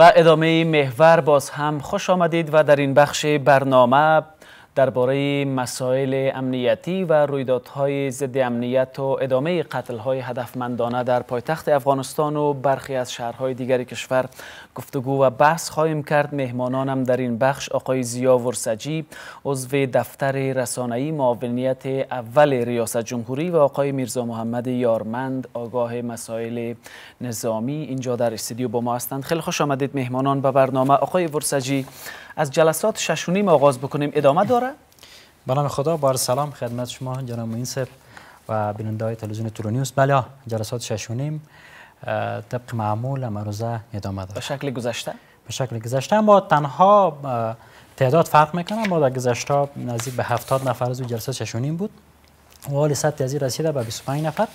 و ادامه محور باز هم خوش آمدید و در این بخش برنامه درباره مسائل امنیتی و رویدادهای ضد امنیت و ادامه قتل‌های هدفمندانه در پایتخت افغانستان و برخی از شهرهای دیگر کشور گفتگو و بحث خواهیم کرد مهمانانم در این بخش آقای زیا ورسجی عضو دفتر رسانه‌ای معاونیت اول ریاست جمهوری و آقای میرزا محمد یارمند آگاه مسائل نظامی اینجا در استودیو با ما هستند خیلی خوش آمدید مهمانان به برنامه آقای ورسجی از جلسات ششونیم آغاز بکنیم ادامه داره به خدا بار سلام خدمت شما جناب و بیننده تلویزیون بله جلسات ششونیم طبق معمول امروزه ادامه داره به شکل گذشته به شکل گذشته ما تنها تعداد فرق میکنه ما در گذشته نزدیک به 70 نفر از جلسات ششونیم بود و حال سطح از رسیده به 25 نفر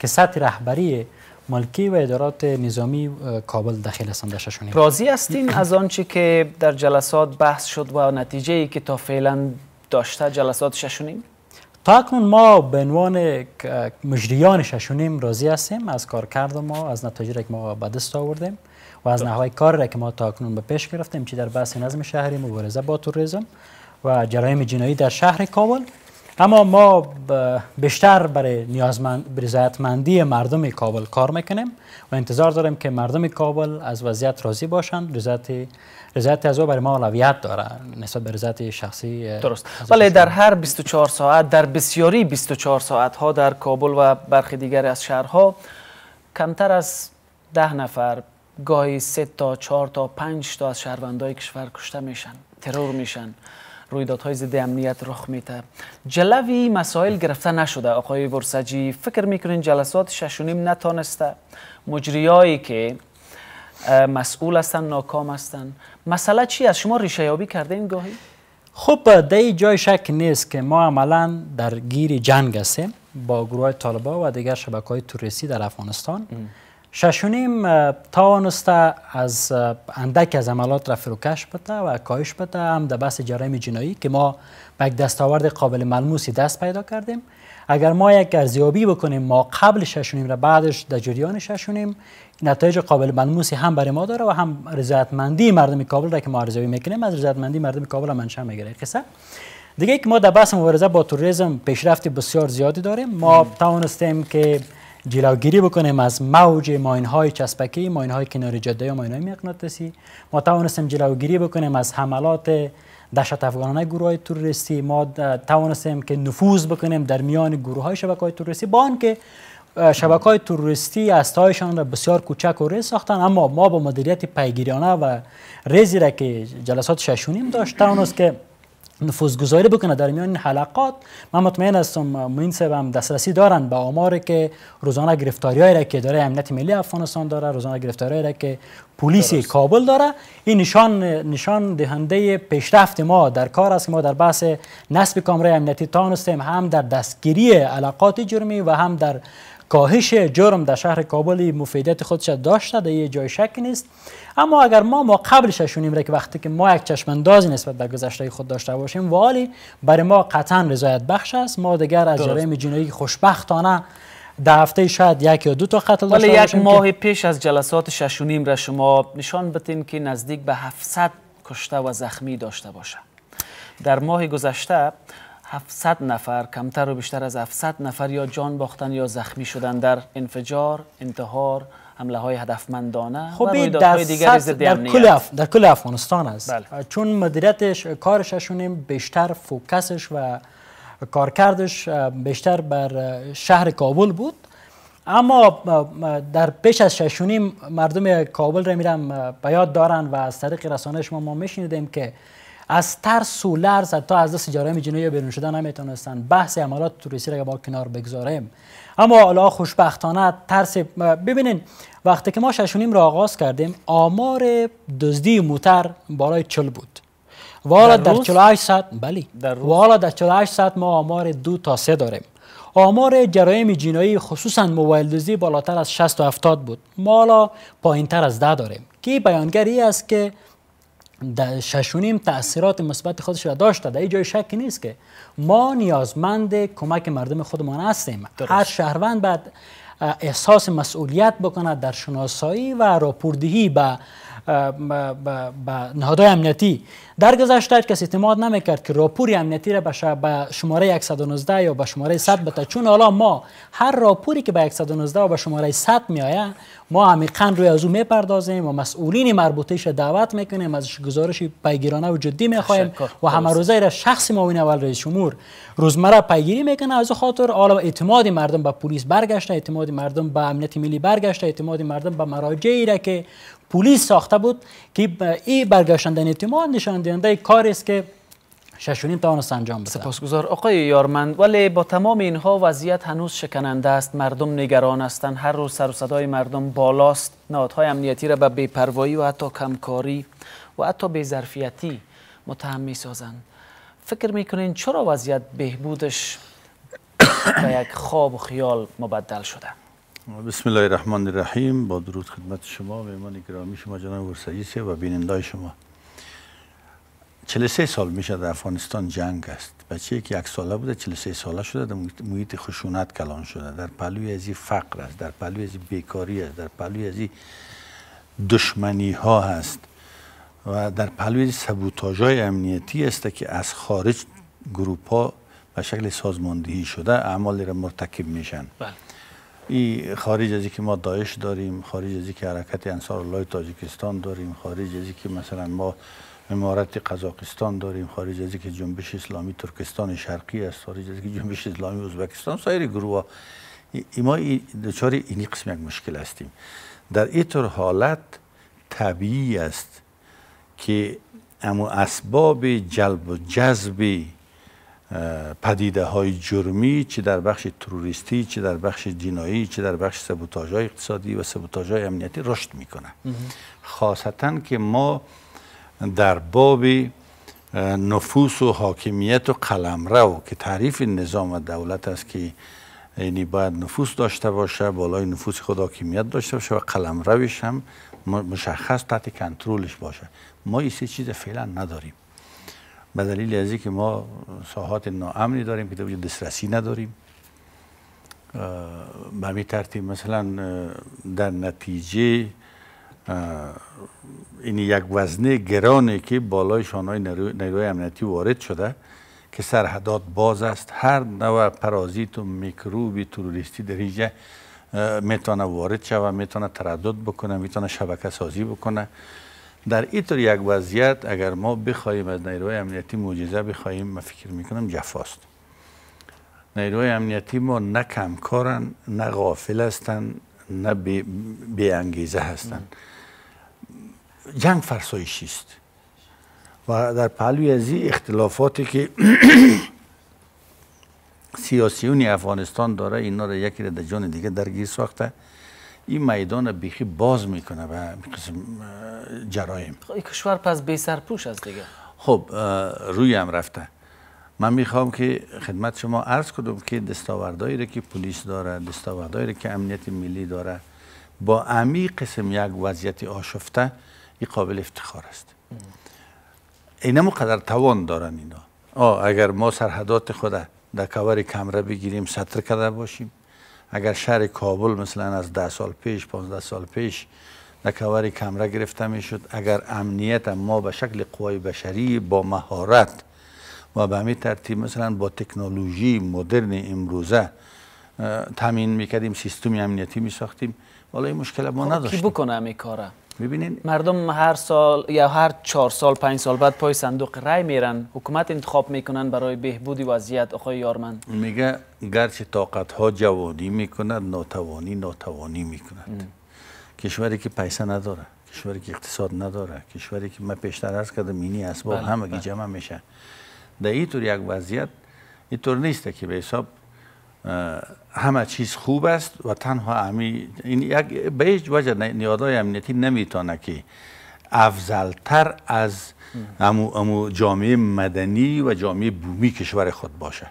که سطح رهبری ملکی و ادارات نظامی کابل داخل هستند در ششونیم راضی هستین از آنچه که در جلسات بحث شد و نتیجه ای که تا فعلا داشته جلسات ششونیم تاکنون ما به عنوان مجریان ششونیم راضی هستیم از کار ما از نتایجی که ما به دست آوردیم و از خب. نحوه کار را که ما تاکنون به پیش گرفتیم چی در بحث نظم شهری مبارزه با توریسم و جرایم جنایی در شهر کابل اما ما بیشتر برای نیازمند مندی مردم کابل کار میکنیم و انتظار داریم که مردم کابل از وضعیت راضی باشند رضایت رضایت از او برای ما اولویت داره نسبت به رضایت شخصی درست ولی در هر 24 ساعت در بسیاری 24 ساعت ها در کابل و برخی دیگر از شهرها کمتر از ده نفر گاهی سه تا چهار تا پنج تا از شهروندای کشور کشته میشن ترور میشن رویدادهای ضد امنیت رخ میده جلوی مسائل گرفته نشده آقای ورسجی فکر میکنین جلسات ششونیم نتانسته مجریایی که مسئول هستن ناکام هستن مسئله چی از شما ریشه یابی کرده این گاهی خب در جای شک نیست که ما عملا در گیری جنگ هستیم با گروه طالبا و دیگر شبکه های در افغانستان ششونیم توانسته از اندک از عملات را فروکش بده و کاهش بده هم در بحث جرایم جنایی که ما به یک دستاورد قابل ملموسی دست پیدا کردیم اگر ما یک ارزیابی بکنیم ما قبل ششونیم را بعدش در جریان ششونیم نتایج قابل ملموسی هم برای ما داره و هم رضایتمندی مردم کابل را که ما ارزیابی میکنیم از رضایتمندی مردم کابل منشا میگیره قصه دیگه که ما در بحث مبارزه با توریسم پیشرفت بسیار زیادی داریم ما توانستیم که جلوگیری بکنیم از موج ماین های چسبکی ماین های کنار جاده و ماین های مغناطیسی ما توانستیم جلوگیری بکنیم از حملات دهشت افغانانه گروه های توریستی ما توانستیم که نفوذ بکنیم در میان گروه های شبکه های توریستی با آنکه شبکه های توریستی استایشان را بسیار کوچک و ریز ساختن اما ما با مدیریت پیگیریانه و ریزی را که جلسات ششونیم داشت توانست که نفوذگذاری بکنه در میان این حلقات من مطمئن هستم موین صاحب هم دسترسی دارن به آماری که روزانه گرفتاری را که داره امنیت ملی افغانستان داره روزانه گرفتاری را که پلیس کابل داره این نشان نشان دهنده پیشرفت ما در کار است که ما در بحث نصب کامرای امنیتی تانستیم هم در دستگیری علاقات جرمی و هم در کاهش جرم در شهر کابل مفیدیت خودش داشته در یه جای شک نیست اما اگر ما ما قبلش شونیم را که وقتی که ما یک چشماندازی نسبت به گذشته خود داشته باشیم ولی برای ما قطعا رضایت بخش است ما دیگر از جرایم جنایی خوشبختانه در هفته شاید یک یا دو تا قتل ولی یک ماه پیش از جلسات ششونیم را شما نشان بتین که نزدیک به 700 کشته و زخمی داشته باشه در ماه گذشته 700 نفر کمتر و بیشتر از 700 نفر یا جان باختن یا زخمی شدن در انفجار انتحار حمله های هدفمندانه و خب در, دیگر در, کل در کل افغانستان است بله. چون مدیریتش کارششون بیشتر فوکسش و کارکردش بیشتر بر شهر کابل بود اما در پیش از ششونیم مردم کابل را میرم به دارن و از طریق رسانه شما ما میشنیدیم که از ترس و لرز تا از دست جرایم جنایی بیرون شدن نمیتونستن بحث عملات توریستی را با کنار بگذاریم اما الا خوشبختانه ترس ببینین وقتی که ما ششونیم را آغاز کردیم آمار دزدی موتر بالای چل بود و حالا در, در 48 ساعت بلی و حالا در 48 ساعت ما آمار دو تا سه داریم آمار جرایم جنایی خصوصا موبایل دزدی بالاتر از 60 و 70 بود ما حالا تر از ده داریم که بیانگری است که در ششونیم تاثیرات مثبت خودش را داشته در این جای شکی نیست که ما نیازمند کمک مردم خودمان هستیم درست. هر شهروند بعد احساس مسئولیت بکند در شناسایی و راپوردهی به به نهادهای امنیتی در گذشته کسی اعتماد نمیکرد که راپور امنیتی را به شماره 119 یا به شماره 100 بده چون حالا ما هر راپوری که به 119 و به شماره 100 میآید ما عمیقا روی از او میپردازیم و مسئولین مربوطهش دعوت میکنیم ازش گزارش پیگیرانه و جدی میخواهیم و همه روزه را شخص معاون اول رئیس جمهور روزمره پیگیری میکنه از خاطر حالا اعتماد مردم به پلیس برگشته اعتماد مردم به امنیت ملی برگشته اعتماد مردم به مراجعی را که پلیس ساخته بود که این برگشتن اعتماد نشان دهنده کاری است که ششونیم توانست انجام بده سپاسگزار آقای یارمند ولی با تمام اینها وضعیت هنوز شکننده است مردم نگران هستند هر روز سر و صدای مردم بالاست نهادهای امنیتی را به بی‌پروایی و حتی کمکاری و حتی بیظرفیتی متهم می سازند فکر میکنین چرا وضعیت بهبودش به یک خواب و خیال مبدل شده بسم الله الرحمن الرحیم با درود خدمت شما مهمان گرامی شما جناب ورسایی و بینندای شما 43 سال میشه در افغانستان جنگ است بچه که یک ساله بوده 43 ساله شده در محیط خشونت کلان شده در پلوی ازی فقر است در پلوی ازی بیکاری است در پلوی ازی دشمنی ها هست و در پلوی سبوتاج های امنیتی است که از خارج گروپ ها به شکل سازماندهی شده اعمال را مرتکب میشن ای خارج از که ما داعش داریم خارج از که حرکت انصار الله تاجیکستان داریم خارج از که مثلا ما امارت قزاقستان داریم خارج از که جنبش اسلامی ترکستان شرقی است خارج از که جنبش اسلامی ازبکستان سایر گروه ای ما دچار این قسم یک مشکل هستیم در طور حالت طبیعی است که اما اسباب جلب و جذب پدیده های جرمی چه در بخش تروریستی چه در بخش جنایی چه در بخش سبوتاج های اقتصادی و سبوتاج های امنیتی رشد میکنه خاصتا که ما در باب نفوس و حاکمیت و قلمرو که تعریف نظام و دولت است که یعنی باید نفوس داشته باشه بالای نفوس خود حاکمیت داشته باشه و قلمروش هم مشخص تحت کنترولش باشه ما این چیز فعلا نداریم به دلیل از که ما ساحات ناامنی داریم که در دسترسی نداریم به می ترتیب مثلا در نتیجه این یک وزنه گرانه که بالای شانهای نیروی امنیتی وارد شده که سرحدات باز است هر نوع پرازیت و میکروب تروریستی در اینجا میتونه وارد و میتونه تردد بکنه میتونه شبکه سازی بکنه در اینطور یک وضعیت اگر ما بخواهیم از نیروهای امنیتی معجزه بخواهیم من فکر میکنم جفاست نیروهای امنیتی ما نه کمکارن نه غافل هستند نه بی, انگیزه هستند جنگ فرسایشی است و در پهلوی از این اختلافاتی که سیاسیون افغانستان داره اینا را یکی را در جان دیگه درگیر ساخته این میدان بیخی باز میکنه به قسم جرایم کشور پس بی سرپوش از دیگه خب روی هم رفته من میخوام که خدمت شما عرض کنم که دستاوردهایی را که پلیس داره دستاوردهایی که امنیت ملی داره با امی قسم یک وضعیت آشفته این قابل افتخار است اینمو قدر توان دارن اینا آه اگر ما سرحدات خود در کور کمره بگیریم سطر کرده باشیم اگر شهر کابل مثلا از ده سال پیش پانزده سال پیش نکوری کمره گرفته می شد اگر امنیت ما به شکل قوای بشری با مهارت و به همین ترتیب مثلا با تکنولوژی مدرن امروزه تامین میکردیم سیستم امنیتی می ساختیم مشکل ما خب، نداشتیم کی بکنه این کاره مردم هر سال یا هر چهار سال پنج سال بعد پای صندوق رای میرن حکومت انتخاب میکنن برای بهبودی وضعیت آقای یارمن میگه گرچه طاقت ها جوانی میکند ناتوانی ناتوانی میکند کشوری که پیسه نداره کشوری که اقتصاد نداره کشوری که من پیشتر عرض کردم اینی اسباب بله، همگی بله. جمع میشه در این طور یک وضعیت این طور نیست که به حساب همه چیز خوب است و تنها امی این یک به هیچ وجه نیادای امنیتی نمیتونه که افضلتر از امو, امو جامعه مدنی و جامعه بومی کشور خود باشه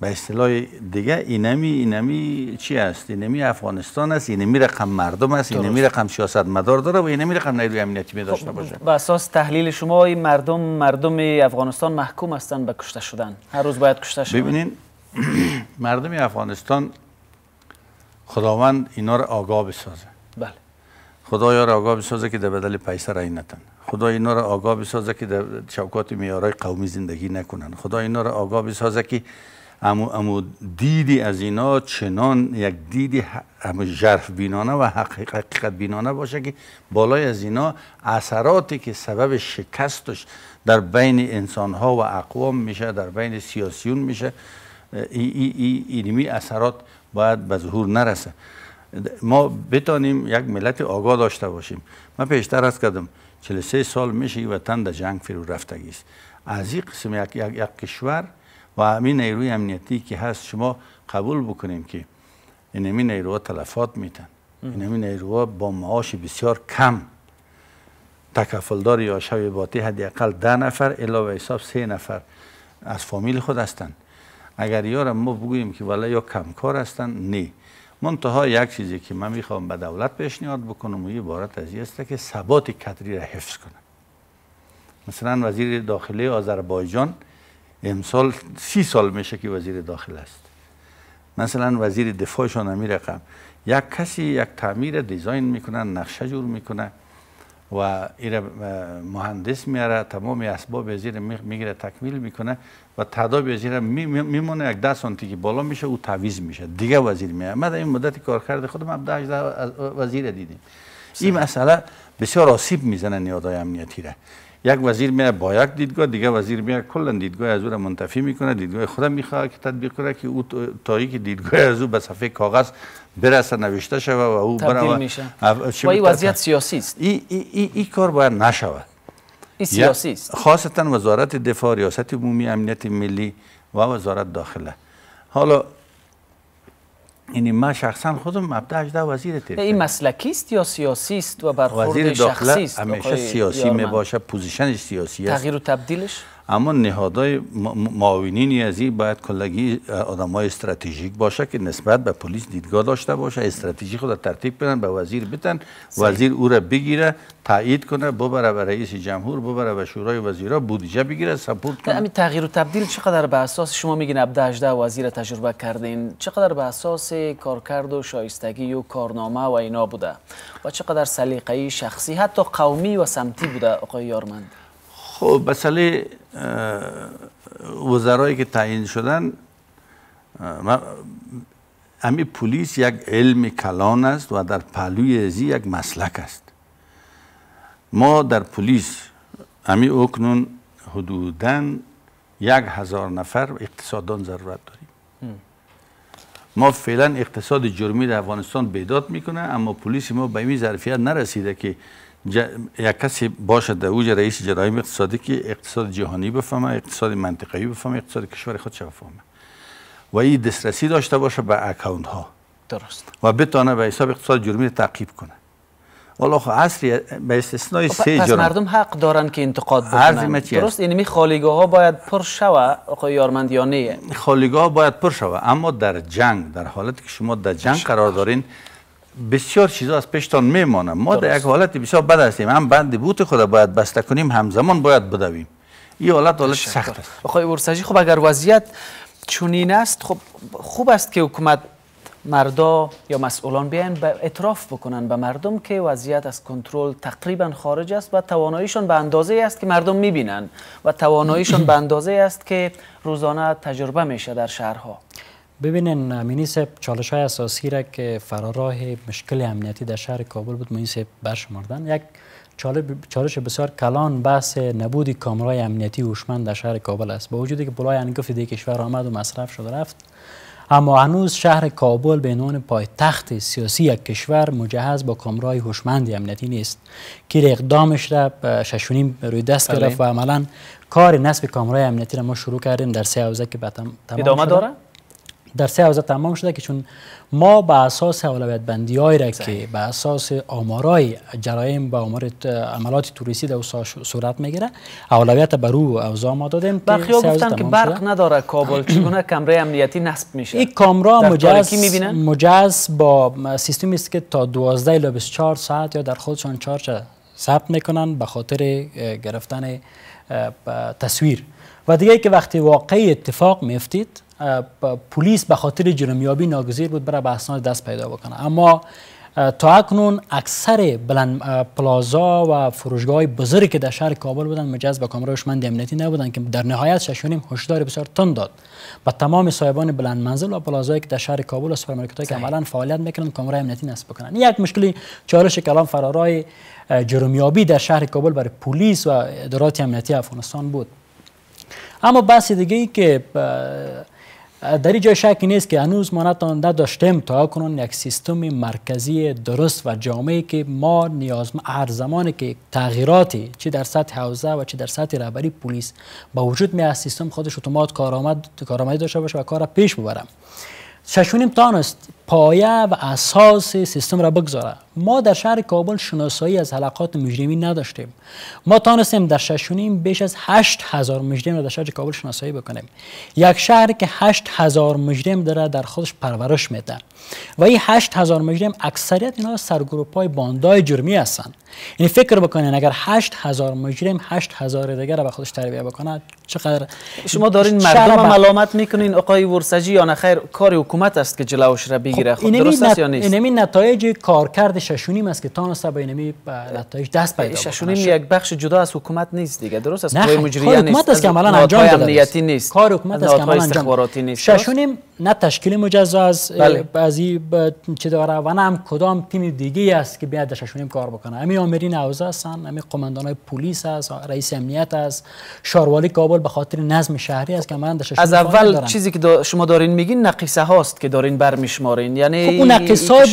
به اصطلاح دیگه اینمی اینمی چی است اینمی افغانستان است اینمی رقم مردم است اینمی رقم سیاست مدار داره و اینمی رقم نیروی امنیتی می داشته خب، باشه به اساس تحلیل شما این مردم مردم افغانستان محکوم هستند به کشته شدن هر روز باید کشته شدن ببینید مردم افغانستان خداوند اینا را آگاه بسازه بله خدایا را آگاه بسازه که در بدل پیسه رای نتن خدا اینا را آگاه بسازه که در شوکات میارای قومی زندگی نکنن خدا اینا را آگاه بسازه که امو, امو دیدی از اینا چنان یک دیدی امو جرف بینانه و حقیقت بینانه باشه که بالای از اینا اثراتی که سبب شکستش در بین انسان ها و اقوام میشه در بین سیاسیون میشه اینمی اثرات باید به ظهور نرسه ما بتانیم یک ملت آگاه داشته باشیم من پیشتر از کردم 43 سال میشه وطن در جنگ فرو رفتگی است از این قسم یک, یک, کشور و همین نیروی امنیتی که هست شما قبول بکنیم که این همین نیروها تلفات میتن این همین نیروها با معاش بسیار کم تکفلدار یا شوی باتی حداقل ده نفر الا و حساب سه نفر از فامیل خود هستند اگر یارم ما بگوییم که ولی یا کمکار هستن نه منتها یک چیزی که من میخوام به دولت پیشنهاد بکنم و عبارت از این است که ثبات کدری را حفظ کنه مثلا وزیر داخلی آذربایجان امسال سی سال میشه که وزیر داخل است مثلا وزیر دفاعشان امیر رقم یک کسی یک تعمیر دیزاین میکنن نقشه جور میکنه و ایره مهندس میاره تمام اسباب زیر میگیره تکمیل میکنه و تعداد زیر میمونه یک ده سانتی که بالا میشه او تعویض میشه دیگه وزیر میاد ما در این مدت کرده خودم هم ده وزیر دیدیم این مسئله بسیار آسیب میزنه نیادای امنیتی را یک وزیر میاد با یک دیدگاه دیگه وزیر میاد کلا دیدگاه از او منتفی میکنه دیدگاه خودم میخواد که تطبیق کنه که او تایی که دیدگاه از او به صفحه کاغذ برسه نوشته شوه و او این وضعیت سیاسی است این کار باید نشود سیاسی خاصتا وزارت دفاع ریاست عمومی امنیت ملی و وزارت داخله حالا یعنی ما شخصا خودم مبدا 18 وزیر تیر این مسلکی است یا سیاسی است و برخورد وزیر داخله همیشه سیاسی می پوزیشنش سیاسی است تغییر و تبدیلش اما نهادای معاونین یزی باید کلگی آدمای استراتژیک باشه که نسبت به پلیس دیدگاه داشته باشه استراتژی خود ترتیب بدن به وزیر بتن وزیر او را بگیره تایید کنه ببره به رئیس جمهور ببره به شورای وزیرا بودجه بگیره سپورت کنه همین تغییر و تبدیل چقدر به اساس شما میگین 17 18 وزیر تجربه کردین چقدر به اساس کارکرد و شایستگی و کارنامه و اینا بوده و چقدر سلیقه‌ای شخصی حتی قومی و سمتی بوده آقای یارمند خب مسئله وزرایی که تعیین شدن امی پلیس یک علم کلان است و در پلوی زی یک مسلک است ما در پلیس امی اکنون حدوداً یک هزار نفر اقتصادان ضرورت داریم ما فعلا اقتصاد جرمی در افغانستان بیداد میکنه اما پلیس ما به این ظرفیت نرسیده که یک کسی باشه در اوج رئیس جرایم اقتصادی که اقتصاد جهانی بفهمه اقتصاد منطقه‌ای بفهمه اقتصاد کشور خودش بفهمه و این دسترسی داشته باشه به اکاونت ها درست و بتانه به حساب اقتصاد جرمی تعقیب کنه والا خب اصلی به استثنای خب سه مردم حق دارن که انتقاد بکنن درست اینمی یعنی خالیگاه ها باید پر شوه آقای یارمندیانه خالیگاه باید پر شوه اما در جنگ در حالتی که شما در جنگ قرار دارین بسیار چیزا از پشتان میمانم ما در یک حالت بسیار بد هستیم هم بند بوت خود باید بسته کنیم همزمان باید بدویم این حالت حالت سخت است آقای ورسجی خب اگر وضعیت چنین است خب خوب است که حکومت مردا یا مسئولان بیاین به اعتراف بکنن به مردم که وضعیت از کنترل تقریبا خارج است و تواناییشان به اندازه است که مردم میبینن و تواناییشان به اندازه است که روزانه تجربه میشه در شهرها ببینین امینی سب چالش های اساسی را که فراراه مشکل امنیتی در شهر کابل بود مینی سب برشمردن یک چالش بسیار کلان بحث نبودی کامرای امنیتی هوشمند در شهر کابل است با وجودی که بلای انگفت یعنی دیگه کشور آمد و مصرف شده رفت اما هنوز شهر کابل به عنوان پایتخت سیاسی یک کشور مجهز با کامرای هوشمند امنیتی نیست که اقدامش را ششونیم روی دست گرفت بله. و عملا کار نصب کامرای امنیتی را ما شروع کردیم در سه حوزه که تمام ادامه داره در سه حوزه تمام شده که چون ما به اساس اولویت بندی های را که به اساس آمارای جرایم به آمار عملات توریسی در صورت میگیره اولویت بر او اوضاع ما دادیم برخی ها گفتن که برق نداره کابل چگونه کمره امنیتی نصب میشه این کامرا مجاز مجاز با سیستمی است که تا 12 الی 24 ساعت یا در خودشان چارج ثبت میکنن به خاطر گرفتن تصویر و دیگه که وقتی واقعی اتفاق میفتید پلیس به خاطر جرمیابی ناگزیر بود برای به اسناد دست پیدا بکنه اما تا اکنون اکثر بلند پلازا و فروشگاه بزرگی که در شهر کابل بودن مجاز به کامرای هوشمند امنیتی نبودن که در نهایت ششونیم هشدار بسیار تند داد و تمام صاحبان بلند منزل و پلازایی که در شهر کابل و سوپرمارکت‌هایی که عملا فعالیت میکنن کامرای امنیتی نصب کنن یک مشکلی چالش کلام فرارای جرمیابی در شهر کابل برای پلیس و ادارات امنیتی افغانستان بود اما بحث دیگه ای که در اینجا شکی نیست که هنوز ما نتانده داشتیم تا کنون یک سیستم مرکزی درست و جامعه که ما نیاز هر زمانی که تغییراتی چه در سطح حوزه و چه در سطح رهبری پلیس با وجود می سیستم خودش اتومات کارآمد کارآمدی داشته باشه و کار پیش ببرم ششونیم تان پایه و اساس سیستم را بگذاره ما در شهر کابل شناسایی از حلقات مجرمی نداشتیم ما تانستیم در ششونیم بیش از هشت هزار مجرم را در شهر کابل شناسایی بکنیم یک شهر که هشت هزار مجرم داره در خودش پرورش میده و این هشت هزار مجرم اکثریت اینا سرگروپ های باندای جرمی هستند. یعنی فکر بکنین اگر هشت هزار مجرم هشت هزار دیگر را به خودش تربیه بکنه چقدر شما دارین مردم ملامت میکنین آقای ورسجی یا نخیر کار حکومت است که جلوش را بی میگیره خب, خب، درست یا نیست اینمی نتایج کارکرد ششونیم است که تانسته به اینمی نتایج دست پیدا ششونیم یک بخش جدا از حکومت نیست دیگه درست است قوه مجریه نیست حکومت است که عملا انجام داده امنیتی نیست کار حکومت است که عملا استخباراتی نیست ششونیم نه تشکیل مجزا از بله. بعضی چه داره و نه هم کدام تیم دیگه است که بیاد ششونیم کار بکنه همین آمرین اوزا هستند همین قماندان پلیس است رئیس امنیت است شاروالی کابل به خاطر نظم شهری است که عملا از اول چیزی که شما دارین میگین نقیصه هاست که دارین برمیشمارین دارین یعنی خب اون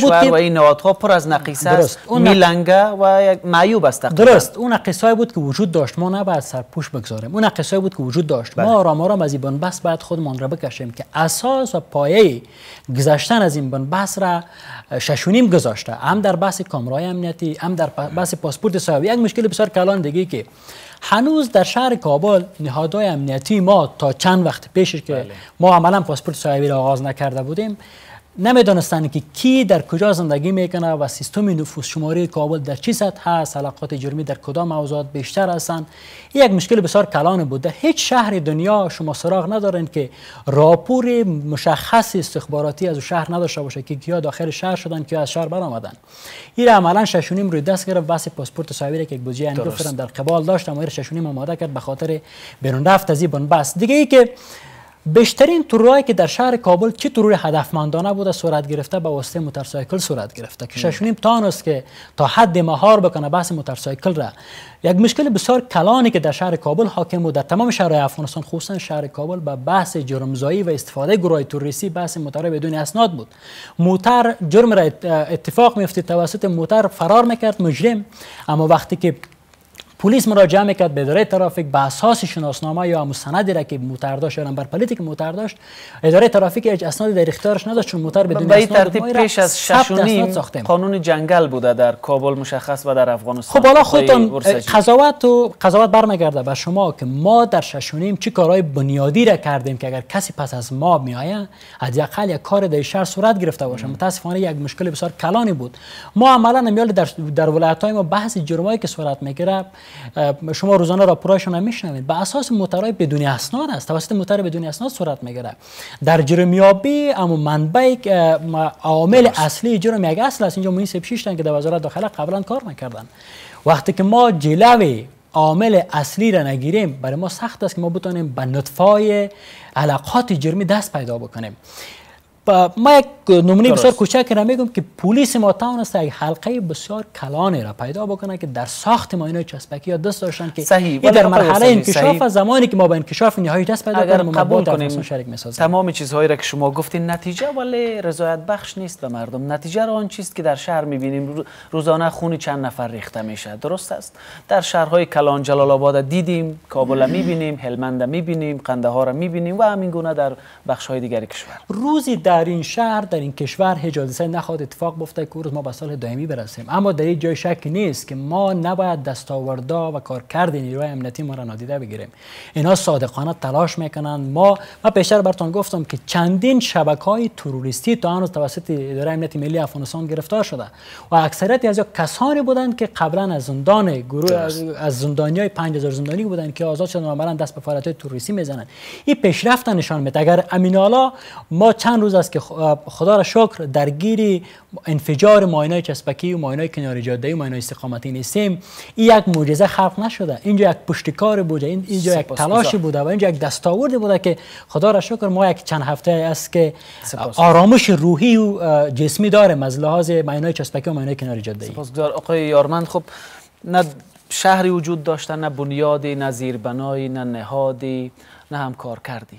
بود که و این ها پر از نقیصه است اون میلنگه و یک معیوب است درست اون نقیصای بود که وجود داشت ما نباید سرپوش بگذاریم اون نقیصای بود که وجود داشت بله. ما آرام آرام از این بعد باید خودمان را بکشیم که اساس و پایه گذشتن از این بنبست را ششونیم گذاشته هم در بحث کامرای امنیتی هم در بحث پاسپورت صاحبی یک مشکل بسیار کلان دیگه که هنوز در شهر کابل نهادهای امنیتی ما تا چند وقت پیش که بله. ما عملا پاسپورت صاحبی را آغاز نکرده بودیم نمیدانستند که کی در کجا زندگی میکنه و سیستم نفوس شماری کابل در چی سطح هست علاقات جرمی در کدام موضوعات بیشتر هستند یک مشکل بسیار کلان بوده هیچ شهر دنیا شما سراغ ندارین که راپور مشخص استخباراتی از شهر نداشته باشه که کیا داخل شهر شدن کیا از شهر برآمدن این عملا ششونیم روی دست گرفت واسه پاسپورت را که یک بودجه اندو در قبال داشت اما ششونیم آماده کرد به خاطر بیرون رفت از این بنبست دیگه ای که بیشترین تورهایی که در شهر کابل چه ترور هدفمندانه بوده صورت گرفته با واسطه موتورسایکل صورت گرفته که ششونیم است که تا حد مهار بکنه بحث موتورسایکل را یک مشکل بسیار کلانی که در شهر کابل حاکم بود در تمام شهرهای افغانستان خصوصا شهر کابل به بحث جرمزایی و استفاده گروه توریستی بحث موتور بدون اسناد بود موتر جرم را اتفاق میافتید توسط موتر فرار میکرد مجرم اما وقتی که پلیس مراجعه میکرد به اداره ترافیک به اساس شناسنامه یا مستندی را که موتر داشت یا بر پلیتی که موتر داشت اداره ترافیک هیچ اسنادی در اختیارش نداشت چون موتر بدون به ترتیب پیش از ششونیم قانون جنگل بوده در کابل مشخص و در افغانستان خب حالا خودتان قضاوت و قضاوت برمیگرده به شما که ما در ششونیم چه کارهای بنیادی را کردیم که اگر کسی پس از ما میآید حداقل یک کار در شهر صورت گرفته باشه متاسفانه یک مشکل بسیار کلانی بود ما عملا میال در در ولایت های ما بحث جرمایی که صورت میگیره شما روزانه راپورایشون نمیشنوید به اساس موترهای بدون اسناد است توسط موتر بدون اسناد صورت میگیره در جرمیابی اما منبع عامل اصلی جرم یک اصل است اینجا منیسب شیشتن که در وزارت داخله قبلا کار نکردن وقتی که ما جلوی عامل اصلی را نگیریم برای ما سخت است که ما بتوانیم به نطفه علاقات جرمی دست پیدا بکنیم ما یک نمونه بسیار کوچک را میگم که پلیس ما است یک حلقه بسیار کلانی را پیدا بکنه که در ساخت ما اینا چسبکی یا دست داشتن که صحیح. در مرحله انکشاف و زمانی که ما به انکشاف نهایی دست پیدا کنیم ما قبول کنیم شریک میسازیم تمام چیزهایی را که شما گفتین نتیجه ولی رضایت بخش نیست به مردم نتیجه را آن چیست که در شهر میبینیم روزانه خون چند نفر ریخته میشه درست است در شهرهای کلان جلال آباد دیدیم کابل میبینیم هلمند میبینیم قندهار میبینیم و همین گونه در بخش های دیگر کشور روزی در این شهر در این کشور حجازسه نخواهد نخواد اتفاق بفته که روز ما به سال دائمی برسیم اما در این جای شک نیست که ما نباید دستاوردا و کارکرد نیروهای امنیتی ما را نادیده بگیریم اینا صادقانه تلاش میکنند ما ما پیشتر برتون گفتم که چندین شبکه های تروریستی تا هنوز توسط اداره امنیتی ملی افغانستان گرفتار شده و اکثریت از کسانی بودند که قبلا از زندان گروه از زندانیای 5000 زندانی بودند که آزاد شدن و دست به فعالیت تروریستی میزنند این پیشرفت نشان میده اگر امینالا ما چند روز که خدا را شکر درگیر انفجار ماینای چسبکی و ماینای کناری جاده و ماینای استقامتی نیستیم این یک معجزه خلق نشده اینجا یک پشتکار بوده اینجا یک تلاشی بوده و اینجا یک دستاورد بوده که خدا را شکر ما یک چند هفته است که آرامش روحی و جسمی داریم از لحاظ ماینای چسبکی و ماینای کناری جاده سپاسگزار آقای یارمند خب نه شهری وجود داشته نه بنیادی نه زیربنایی نه نهادی نه همکار کردی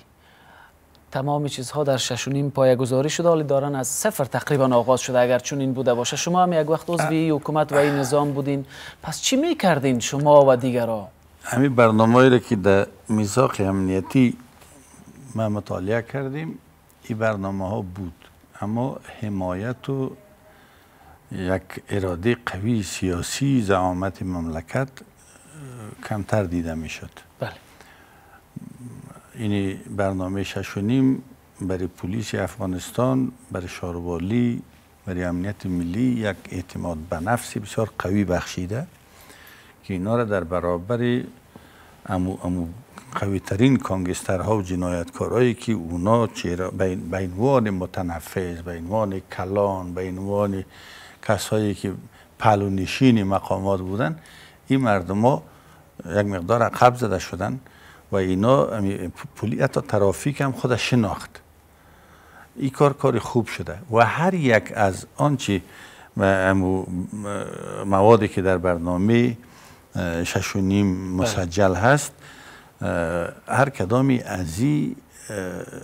تمام چیزها در شش و پایه گذاری شده حالی دارن از صفر تقریبا آغاز شده اگر چون این بوده باشه شما هم یک وقت عضوی حکومت و این نظام بودین پس چی میکردین شما و دیگرها همین برنامه را که در میثاق امنیتی ما مطالعه کردیم این برنامه ها بود اما حمایت و یک اراده قوی سیاسی زعامت مملکت کمتر دیده میشد بله این برنامه شش نیم برای پلیس افغانستان برای شاروالی برای امنیت ملی یک اعتماد به نفس بسیار قوی بخشیده که اینا را در برابر امو, امو قوی ترین کانگسترها و جنایتکارهایی که اونا به عنوان متنفذ به عنوان کلان به عنوان کسایی که پلونشین مقامات بودن این مردم ها یک مقدار عقب زده شدن و اینا پولی حتی ترافیک هم خودش شناخت این کار کار خوب شده و هر یک از آنچه موادی که در برنامه شش و نیم بله. مسجل هست هر کدامی از این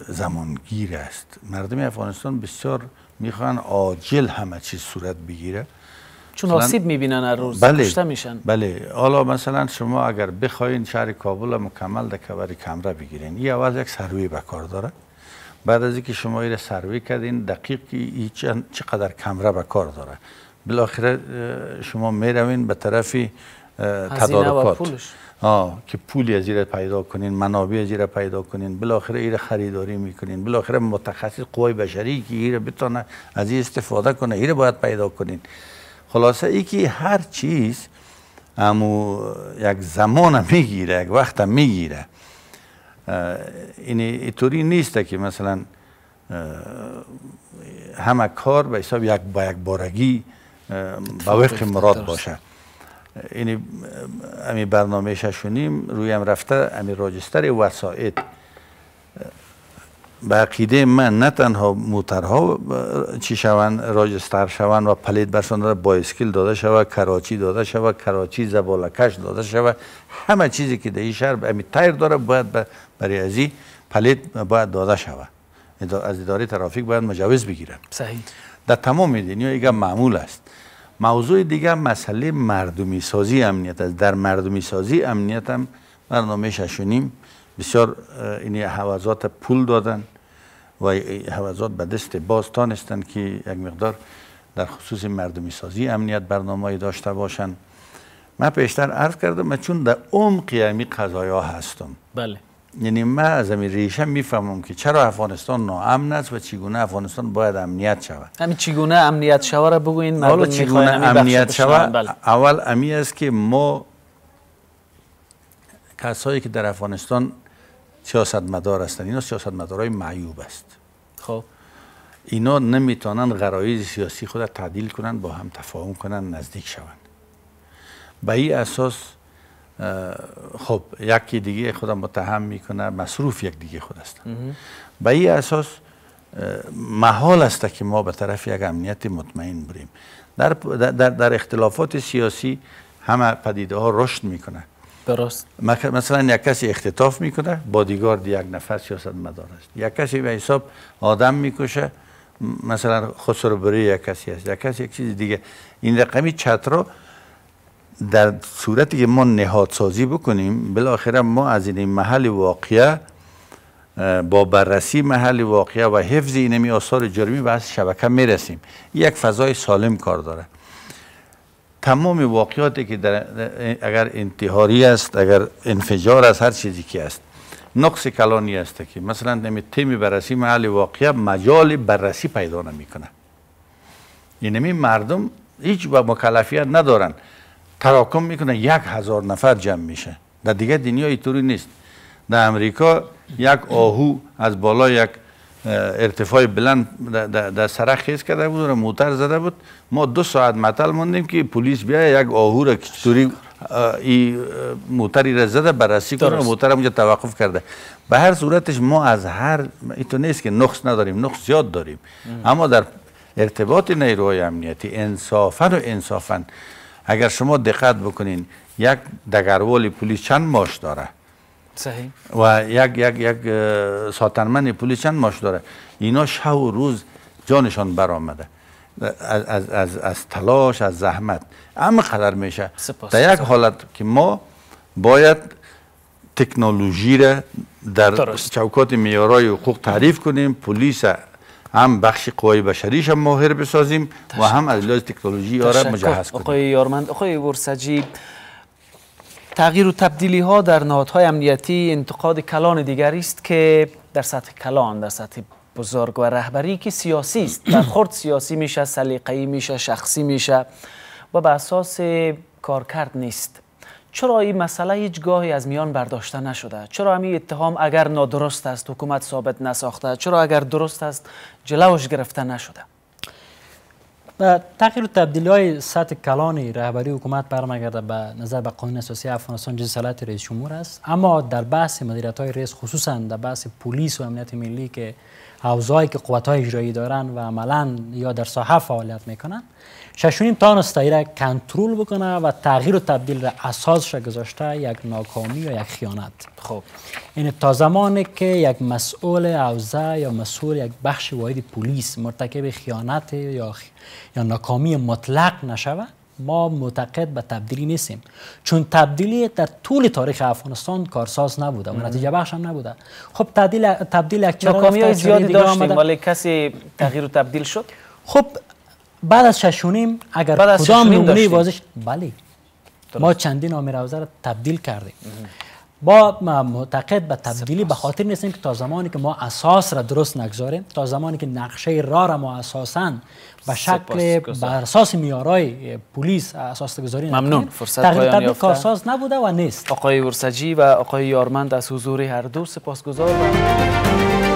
زمانگیر است مردم افغانستان بسیار میخوان عاجل همه چیز صورت بگیره چون آسیب میبینن هر روز بله میشن بله حالا مثلا شما اگر بخواین شهر کابل مکمل در کبر کمره بگیرین این اول یک سروی به داره بعد از اینکه شما این سروی کردین دقیق ای چقدر کمره بکار داره بالاخره شما میروین به طرفی تدارکات آه که پولی از ایره پیدا کنین منابع از ایره پیدا کنین بالاخره ایره خریداری میکنین بالاخره متخصص قوای بشری که ایره بتونه از این استفاده کنه ایره باید پیدا کنین خلاصه ای که هر چیز امو یک زمان میگیره یک وقت میگیره این اینطوری نیست که مثلا همه کار به حساب یک با یک بارگی به وقت مراد باشه این امی برنامه ششونیم رویم رفته امی راجستر وسائط به عقیده من نه تنها موترها چی شوند راجستر شوند و پلید را با بایسکل داده شود کراچی داده شود کراچی زبالکش داده شود همه چیزی که در این شهر امی تایر داره باید برای ازی پلید باید داده شود از اداره ترافیک باید مجوز بگیرند صحیح در تمام دنیا اگر معمول است موضوع دیگه مسئله مردمی سازی امنیت است در مردمی سازی امنیت هم برنامه ششونیم بسیار این حوضات پول دادن و حوضات به دست باز تانستن که یک مقدار در خصوص مردمی سازی امنیت برنامه داشته باشن من پیشتر عرض کردم من چون در عمق قیمی یعنی قضایا هستم بله یعنی من از این ریشه میفهمم که چرا افغانستان ناامن است و چگونه افغانستان باید امنیت شود همین چگونه امنیت شود را بگوین حالا چگونه امنیت شود بله. اول امی است که ما کسایی که در افغانستان سیاستمدار هستن اینا سیاستمدارای معیوب است خب اینا نمیتونن غرایز سیاسی خود تعدیل کنن با هم تفاهم کنن نزدیک شوند به این اساس خب یکی دیگه خودم متهم میکنه مصروف یک دیگه خود هستن به این اساس محال است که ما به طرف یک امنیت مطمئن بریم در, در, در اختلافات سیاسی همه پدیده ها رشد میکنه درست مثلا یک کسی اختطاف میکنه بادیگارد یک نفر سیاست مدار است یک کسی به حساب آدم میکشه مثلا خسرو بری یک کسی است یک کسی یک چیز دیگه این رقمی چتر در صورتی که ما نهادسازی بکنیم بالاخره ما از این محل واقعه با بررسی محل واقعه و حفظ اینمی آثار جرمی و از شبکه میرسیم یک فضای سالم کار داره تمام واقعاتی که در اگر انتحاری است اگر انفجار است هر چیزی که است نقص کلانی است که مثلا نمی تیم بررسی محل واقع مجال بررسی پیدا نمیکنه یعنی مردم هیچ با مکلفیت ندارن تراکم میکنه یک هزار نفر جمع میشه در دیگه دنیا طوری نیست در امریکا یک آهو از بالا یک ارتفاع بلند در سرخ خیز کرده بود و موتر زده بود ما دو ساعت مطل ماندیم که پلیس بیا یک آهور کشتوری ای موتری را زده بررسی کنه و موتر اونجا توقف کرده به هر صورتش ما از هر ایتو نیست که نقص نداریم نقص زیاد داریم اما در ارتباط نیروهای امنیتی انصافا و انصافا اگر شما دقت بکنین یک دگروال پلیس چند ماش داره و یک یک یک پلیس چند ماش داره اینا شب و روز جانشان برآمده از, از, از, تلاش از زحمت اما قدر میشه در یک حالت که ما باید تکنولوژی را در چوکات میارای حقوق تعریف کنیم پلیس هم بخش قوای بشریش هم ماهر بسازیم و هم از لحاظ تکنولوژی آره مجهز کنیم آقای یارمند آقای ورسجی تغییر و تبدیلی ها در نهادهای امنیتی انتقاد کلان دیگری است که در سطح کلان در سطح بزرگ و رهبری که سیاسی است برخورد سیاسی میشه سلیقه‌ای میشه شخصی میشه و به اساس کارکرد نیست چرا این مسئله گاهی از میان برداشته نشده چرا همین اتهام اگر نادرست است حکومت ثابت نساخته چرا اگر درست است جلوش گرفته نشده با تغییر و تبدیل های سطح کلان رهبری حکومت برمگرده به نظر به قانون اساسی افغانستان سلط رئیس جمهور است اما در بحث مدیریت های رئیس خصوصا در بحث پلیس و امنیت ملی که حوزه‌ای که قوت های اجرایی دارن و عملا یا در ساحه فعالیت میکنن ششونیم تانسته ای را کنترل بکنه و تغییر و تبدیل را اساسش گذاشته یک ناکامی یا یک خیانت خب این تا زمانی که یک مسئول عوضه یا مسئول یک بخش واحد پلیس مرتکب خیانت یا, خ... یا ناکامی مطلق نشوه ما معتقد به تبدیلی نیستیم چون تبدیلی در طول تاریخ افغانستان کارساز نبوده و نتیجه بخش هم نبوده خب تبدیل تبدیل یک چرا زیادی داشتیم ولی کسی تغییر و تبدیل شد خب بعد از ششونیم اگر بعد از کدام نمونه بازش بله ما چندین آمی روزه را تبدیل کردیم با معتقد به تبدیلی به خاطر نیستیم که تا زمانی که ما اساس را درست نگذاریم تا زمانی که نقشه را را ما اساسا به شکل بر اساس میارای پلیس اساس گذاری ممنون فرصت پایان کارساز نبوده و نیست آقای ورسجی و آقای یارمند از حضور هر دو سپاسگزارم